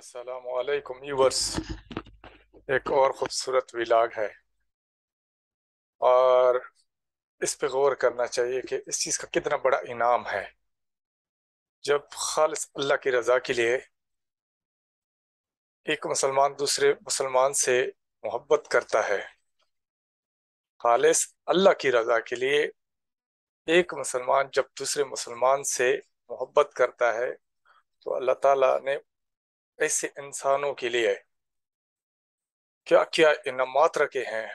असलकुम यूवर्स एक और ख़ूबसूरत विलाग है और इस पे गौर करना चाहिए कि इस चीज़ का कितना बड़ा इनाम है जब ख़ालस अल्लाह की रज़ा के लिए एक मुसलमान दूसरे मुसलमान से मोहब्बत करता है ख़ालस अल्लाह की रज़ा के लिए एक मुसलमान जब दूसरे मुसलमान से मोहब्बत करता है तो अल्लाह ताला ने ऐसे इंसानों के लिए क्या क्या इनामत रखे हैं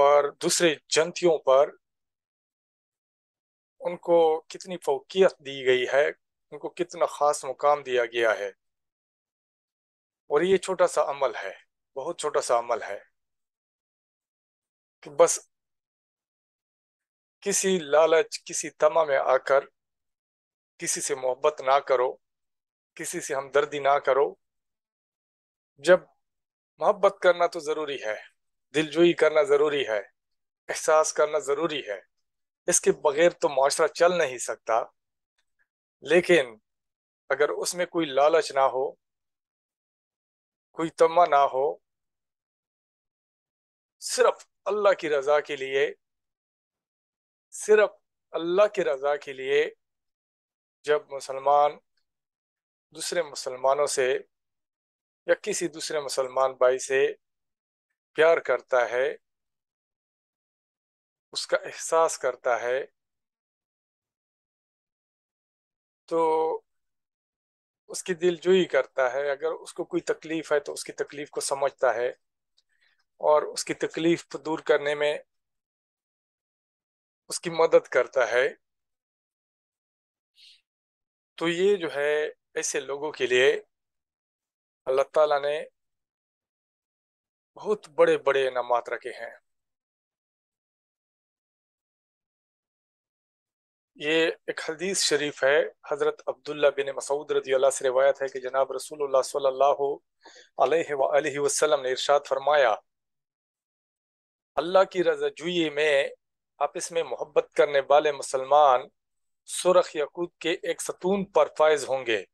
और दूसरे जंतियों पर उनको कितनी फोकियत दी गई है उनको कितना ख़ास मुकाम दिया गया है और ये छोटा सा अमल है बहुत छोटा सा अमल है कि बस किसी लालच किसी तमा में आकर किसी से मोहब्बत ना करो किसी से हमदर्दी ना करो जब मोहब्बत करना तो ज़रूरी है दिलजोई करना ज़रूरी है एहसास करना ज़रूरी है इसके बगैर तो माशरा चल नहीं सकता लेकिन अगर उसमें कोई लालच ना हो कोई तमा ना हो सिर्फ अल्लाह की रजा के लिए सिर्फ अल्लाह की रजा के लिए जब मुसलमान दूसरे मुसलमानों से या किसी दूसरे मुसलमान भाई से प्यार करता है उसका एहसास करता है तो उसकी दिल जुई करता है अगर उसको कोई तकलीफ है तो उसकी तकलीफ को समझता है और उसकी तकलीफ को दूर करने में उसकी मदद करता है तो ये जो है ऐसे लोगों के लिए अल्लाह ताला ने बहुत बड़े बड़े इनामत रखे हैं ये एक हदीस शरीफ है हज़रत अब्दुल्ला बिन मसूद रजी अल्लाह से रिवायत है कि जनाब रसूलुल्लाह सल्लल्लाहु अलैहि वसल्लम ने इरशाद फरमाया अल्लाह की रजाजुई में आपस में मोहब्बत करने वाले मुसलमान सुरख यकूत के एक सतून पर फायज होंगे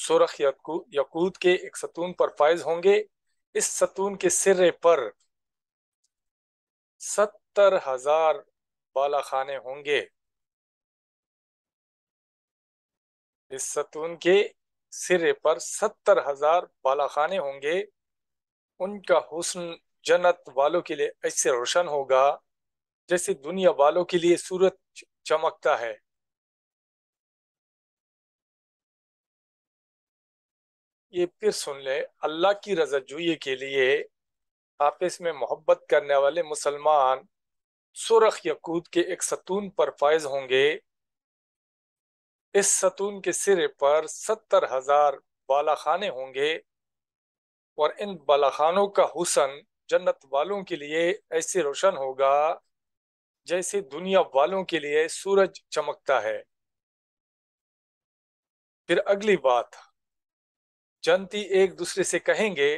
सुरख यकूद यकूत के एक सतून पर फायज होंगे इस सतून के सिरे पर सत्तर हजार बाला खाने होंगे इस सतून के सिरे पर सत्तर हजार बाला खाने होंगे उनका हुस्न जन्नत वालों के लिए ऐसे रोशन होगा जैसे दुनिया वालों के लिए सूरज चमकता है ये फिर सुन ले अल्लाह की रजाजुई के लिए आपस में मोहब्बत करने वाले मुसलमान सुरख यकूद के एक सतून पर फायज होंगे इस सतून के सिरे पर सत्तर हजार बालाखाने होंगे और इन बालाखानों का हुसन जन्नत वालों के लिए ऐसे रोशन होगा जैसे दुनिया वालों के लिए सूरज चमकता है फिर अगली बात जनती एक दूसरे से कहेंगे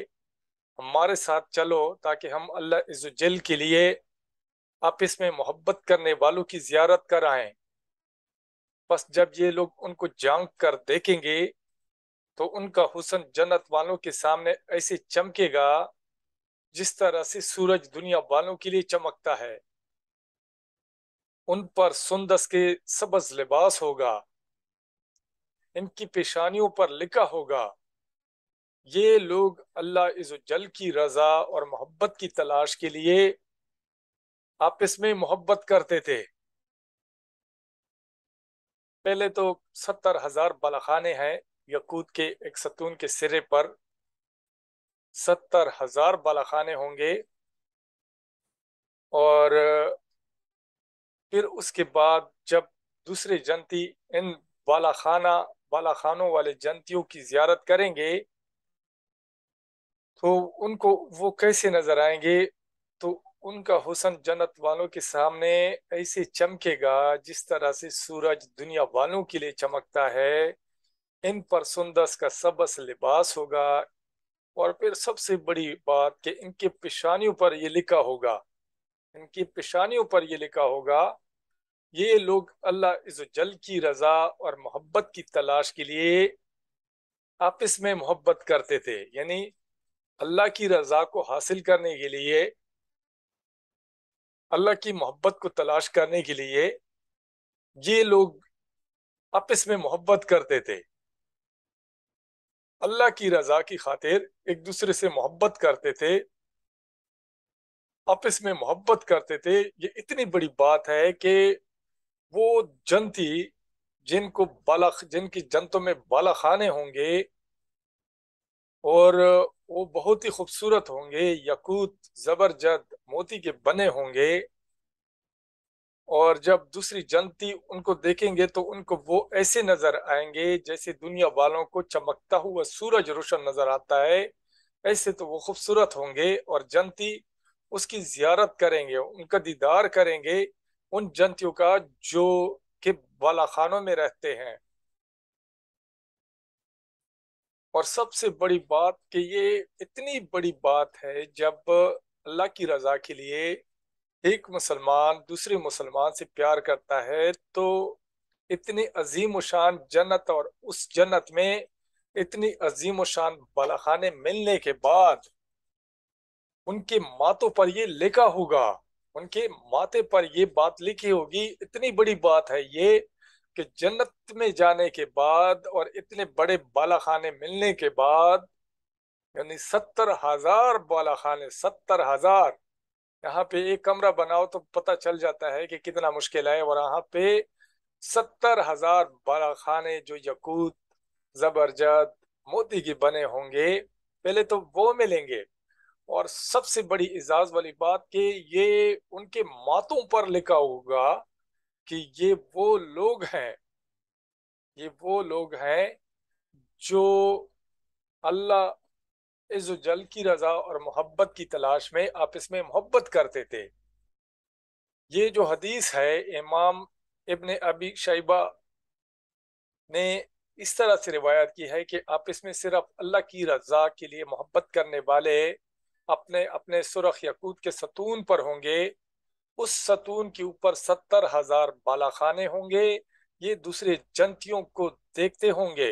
हमारे साथ चलो ताकि हम अल्लाह इज़्ज़ल के लिए आपस में मोहब्बत करने वालों की जियारत कर आए बस जब ये लोग उनको जांग कर देखेंगे तो उनका हुसन जन्नत वालों के सामने ऐसे चमकेगा जिस तरह से सूरज दुनिया वालों के लिए चमकता है उन पर सुंदस के सबज लिबास होगा इनकी पेशानियों पर लिखा होगा ये लोग अल्लाह इज़ुजल की रज़ा और मोहब्बत की तलाश के लिए आपस में मोहब्बत करते थे पहले तो सत्तर हजार बलाखाने हैं यकूत के एक सतून के सिरे पर सत्तर हजार बलाखाने होंगे और फिर उसके बाद जब दूसरे जनती इन बालाखाना बालाखानों वाले जंतियों की जियारत करेंगे तो उनको वो कैसे नजर आएंगे तो उनका हुसन जन्नत वालों के सामने ऐसे चमकेगा जिस तरह से सूरज दुनिया वालों के लिए चमकता है इन पर सुंदस का सबस लिबास होगा और फिर सबसे बड़ी बात कि इनके पेशानियों पर ये लिखा होगा इनकी पेशानियों पर ये लिखा होगा ये लोग अल्लाह जल की रज़ा और मोहब्बत की तलाश के लिए आपस में मोहब्बत करते थे यानी अल्लाह की रजा को हासिल करने के लिए अल्लाह की मोहब्बत को तलाश करने के लिए ये लोग आपस में मोहब्बत करते थे अल्लाह की रजा की खातिर एक दूसरे से मोहब्बत करते थे आपस में मोहब्बत करते थे ये इतनी बड़ी बात है कि वो जनती जिनको बलख जिनकी जनतों में बलखाने होंगे और वो बहुत ही खूबसूरत होंगे यकूत जबरजद मोती के बने होंगे और जब दूसरी जनती उनको देखेंगे तो उनको वो ऐसे नजर आएंगे जैसे दुनिया वालों को चमकता हुआ सूरज रोशन नजर आता है ऐसे तो वो खूबसूरत होंगे और जनती उसकी जियारत करेंगे उनका दीदार करेंगे उन जंतियों का जो के बाला खानों में रहते हैं और सबसे बड़ी बात कि ये इतनी बड़ी बात है जब अल्लाह की रजा के लिए एक मुसलमान दूसरे मुसलमान से प्यार करता है तो इतनी अजीम शान जन्नत और उस जन्नत में इतनी अजीम शान बलाखाने मिलने के बाद उनके मातों पर ये लिखा होगा उनके माते पर ये बात लिखी होगी इतनी बड़ी बात है ये कि जन्नत में जाने के बाद और इतने बड़े बाला खाने मिलने के बाद यानी सत्तर हजार बाला खाने सत्तर हजार यहाँ पे एक कमरा बनाओ तो पता चल जाता है कि कितना मुश्किल है और यहाँ पे सत्तर हजार बाला खाने जो यकूत जबरजद मोदी के बने होंगे पहले तो वो मिलेंगे और सबसे बड़ी इजाज वाली बात कि ये उनके मातों पर लिखा होगा कि ये वो लोग हैं ये वो लोग हैं जो अल्लाह जल की रज़ा और मोहब्बत की तलाश में आपस में मोहब्बत करते थे ये जो हदीस है इमाम इब्ने अबी शैबा ने इस तरह से रिवायत की है कि आपस में सिर्फ अल्लाह की रज़ा के लिए मोहब्बत करने वाले अपने अपने सुरख यकूत के सतून पर होंगे उस सतून के ऊपर सत्तर हजार बालाखाने होंगे ये दूसरे जंतियों को देखते होंगे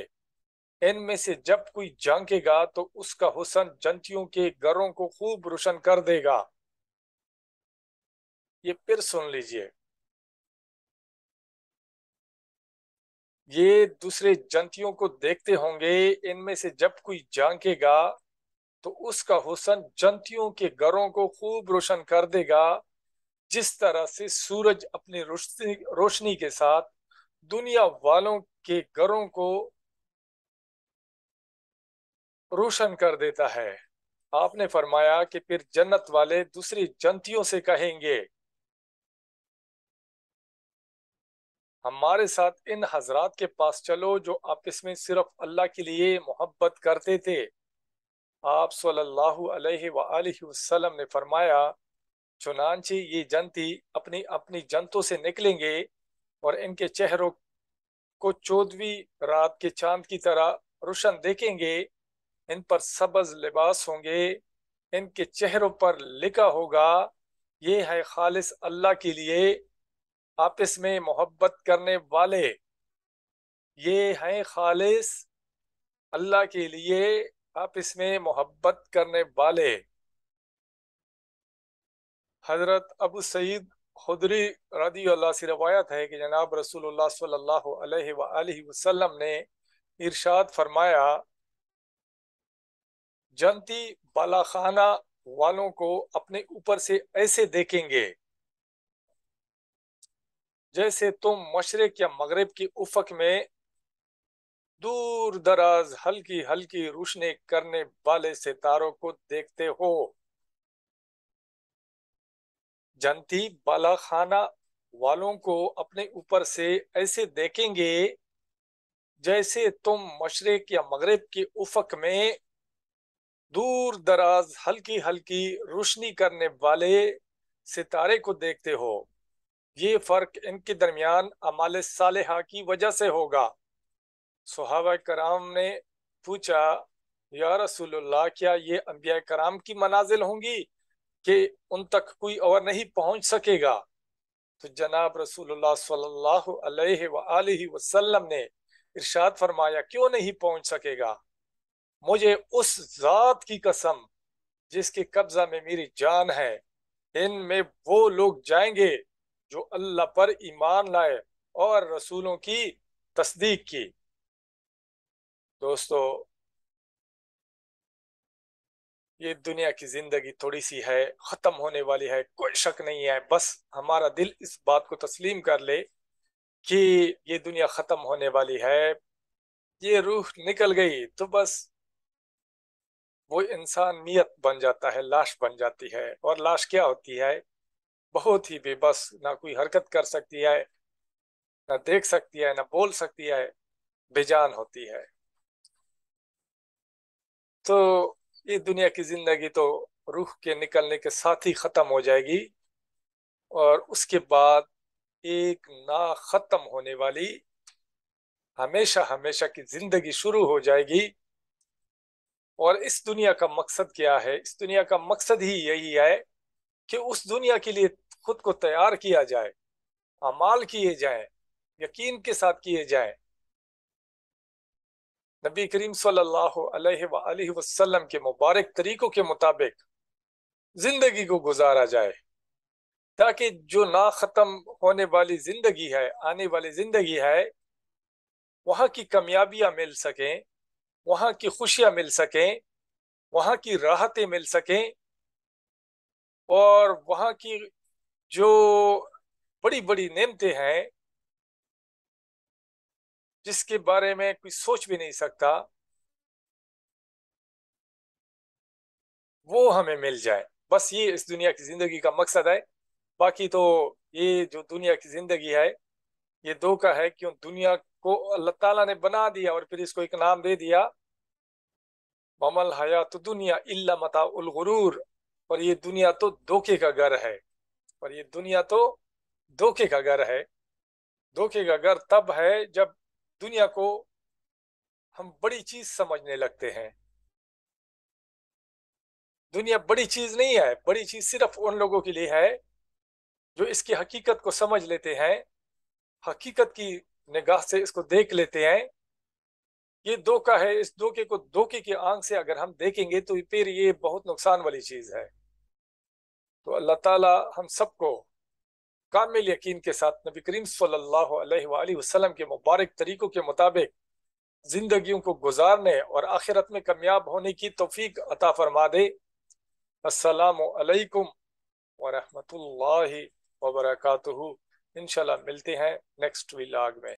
इनमें से जब कोई झांकेगा तो उसका हुसन जंतियों के घरों को खूब रोशन कर देगा ये फिर सुन लीजिए ये दूसरे जंतियों को देखते होंगे इनमें से जब कोई झांकेगा तो उसका हुसन जंतियों के घरों को खूब रोशन कर देगा जिस तरह से सूरज अपनी रोशनी रोशनी के साथ दुनिया वालों के घरों को रोशन कर देता है आपने फरमाया कि फिर जन्नत वाले दूसरी जंतियों से कहेंगे हमारे साथ इन हजरात के पास चलो जो आपस में सिर्फ अल्लाह के लिए मोहब्बत करते थे आप सल्लल्लाहु अलैहि वसल्लम ने फरमाया चुनानची ये जनती अपनी अपनी जंतों से निकलेंगे और इनके चेहरों को चौदवी रात के चांद की तरह रोशन देखेंगे इन पर सबज लिबास होंगे इनके चेहरों पर लिखा होगा ये है खालिस अल्लाह के लिए आपस में मोहब्बत करने वाले ये हैं खालिस अल्लाह के लिए आपस में मोहब्बत करने वाले हज़रत अब सईद खुदरी रदी अल्लाह से रवायत है कि जनाब रसूल सल्लल्लाहु अलैहि वसल्लम ने इरशाद फरमाया जनती बालाखाना वालों को अपने ऊपर से ऐसे देखेंगे जैसे तुम मशरक या मगरब के उफक में दूर दराज हल्की हल्की रोशनी करने वाले सितारों को देखते हो जनती बालाखाना वालों को अपने ऊपर से ऐसे देखेंगे जैसे तुम मशरक या मगरब के उफक में दूर दराज हल्की हल्की रोशनी करने वाले सितारे को देखते हो ये फर्क इनके दरमियान अमाल साल की वजह से होगा सुहाब कराम ने पूछा या रसूल क्या ये अम्बिया कराम की मनाजिल होंगी कि उन तक कोई और नहीं पहुंच सकेगा तो जनाब रसूलुल्लाह सल्लल्लाहु अलैहि वसल्लम ने इरशाद फरमाया क्यों नहीं पहुंच सकेगा मुझे उस जात की कसम जिसके कब्जा में मेरी जान है इनमें वो लोग जाएंगे जो अल्लाह पर ईमान लाए और रसूलों की तस्दीक की दोस्तों ये दुनिया की जिंदगी थोड़ी सी है खत्म होने वाली है कोई शक नहीं है बस हमारा दिल इस बात को तस्लीम कर ले कि ये दुनिया खत्म होने वाली है ये रूह निकल गई तो बस वो इंसानियत बन जाता है लाश बन जाती है और लाश क्या होती है बहुत ही बेबस ना कोई हरकत कर सकती है ना देख सकती है ना बोल सकती है बेजान होती है तो ये दुनिया की जिंदगी तो रूह के निकलने के साथ ही ख़त्म हो जाएगी और उसके बाद एक ना ख़त्म होने वाली हमेशा हमेशा की ज़िंदगी शुरू हो जाएगी और इस दुनिया का मकसद क्या है इस दुनिया का मकसद ही यही है कि उस दुनिया के लिए खुद को तैयार किया जाए अमाल किए जाए यकीन के साथ किए जाए नबी करीम सल्लाम के मुबारक तरीकों के मुताबिक जिंदगी को गुजारा जाए ताकि जो ना ख़त्म होने वाली ज़िंदगी है आने वाली ज़िंदगी है वहाँ की कामयाबियाँ मिल सकें वहाँ की खुशियाँ मिल सकें वहाँ की राहतें मिल सकें और वहाँ की जो बड़ी बड़ी नेमतें हैं जिसके बारे में कोई सोच भी नहीं सकता वो हमें मिल जाए बस ये इस दुनिया की जिंदगी का मकसद है बाकी तो ये जो दुनिया की जिंदगी है ये धोखा है क्यों दुनिया को अल्लाह ताला ने बना दिया और फिर इसको एक नाम दे दिया ममल हयात दुनिया इल्ला मता उल गुरूर और ये दुनिया तो धोखे का घर है और ये दुनिया तो धोखे का घर है धोखे का घर तब है जब दुनिया को हम बड़ी चीज समझने लगते हैं दुनिया बड़ी चीज नहीं है बड़ी चीज सिर्फ उन लोगों के लिए है जो इसकी हकीकत को समझ लेते हैं हकीकत की निगाह से इसको देख लेते हैं ये धोखा है इस धोखे को धोखे की आंख से अगर हम देखेंगे तो फिर ये बहुत नुकसान वाली चीज है तो अल्लाह ताला हम सबको कामिल यकीन के साथ नबी करीम सल्लल्लाहु अलैहि वसल्लम के मुबारक तरीक़ों के मुताबिक ज़िंदगियों को गुजारने और आखिरत में कामयाब होने की तोफीक अता फरमा दे असलकम वरहमल वबरक इन मिलते हैं नेक्स्ट वीलाग में